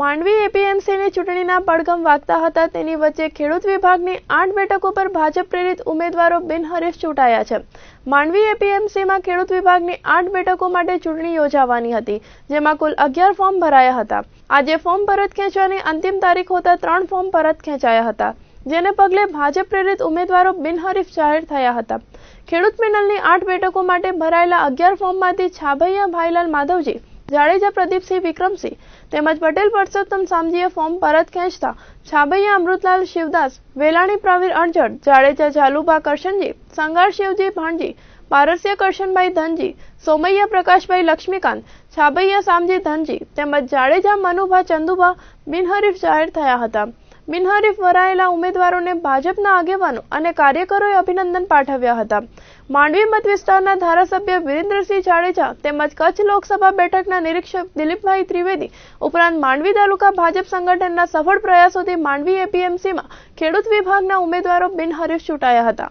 માંડવી એપીએમસીની ચૂંટણીના પડઘમ વાગતા હતા તેની વચ્ચે ખેડૂત વિભાગની આઠ બેઠકો પર ભાજપ પ્રેરિત ઉમેદવારો બિનહરીફ ચૂંટાયા છે માંડવી એપીએમસીમાં ખેડૂત વિભાગની આઠ બેઠકો માટે ચૂંટણી યોજાવાની હતી જેમાં કુલ અગિયાર ફોર્મ ભરાયા હતા આજે ફોર્મ પરત ખેંચવાની અંતિમ તારીખ હોતા ત્રણ ફોર્મ પરત ખેંચાયા હતા જેને પગલે ભાજપ પ્રેરિત ઉમેદવારો બિનહરીફ જાહેર થયા હતા ખેડૂત પેનલની આઠ બેઠકો માટે ભરાયેલા અગિયાર ફોર્મમાંથી છાભૈયા ભાઈલાલ માધવજી જાડેજા પ્રદીપસિંહ વિક્રમસિંહ તેમજ પટેલ પરસોત્તમ સામજીએ ફોર્મ પરત ખેંચતા છાબૈયા અમૃતલાલ શિવદાસ વેલાણી પ્રવીર અણજડ જાડેજા ઝાલુભા કરશનજી સંગાર શિવજી ભાણજી પારસ્ય કરશનભાઈ ધનજી સોમૈયા પ્રકાશભાઈ લક્ષ્મીકાંત છાબૈયા સામજી ધનજી તેમજ જાડેજા મનુભા ચંદુભા બિનહરીફ જાહેર થયા હતા બિનહરીફ વરાયેલા ઉમેદવારોને ભાજપના આગેવાનો અને કાર્યકરોએ અભિનંદન પાઠવ્યા હતા માંડવી મત વિસ્તારના ધારાસભ્ય વિરેન્દ્રસિંહ જાડેજા તેમજ કચ્છ લોકસભા બેઠકના નિરીક્ષક દિલીપભાઈ ત્રિવેદી ઉપરાંત માંડવી તાલુકા ભાજપ સંગઠનના સફળ પ્રયાસોથી માંડવી એપીએમસીમાં ખેડૂત વિભાગના ઉમેદવારો બિનહરીફ ચૂંટાયા હતા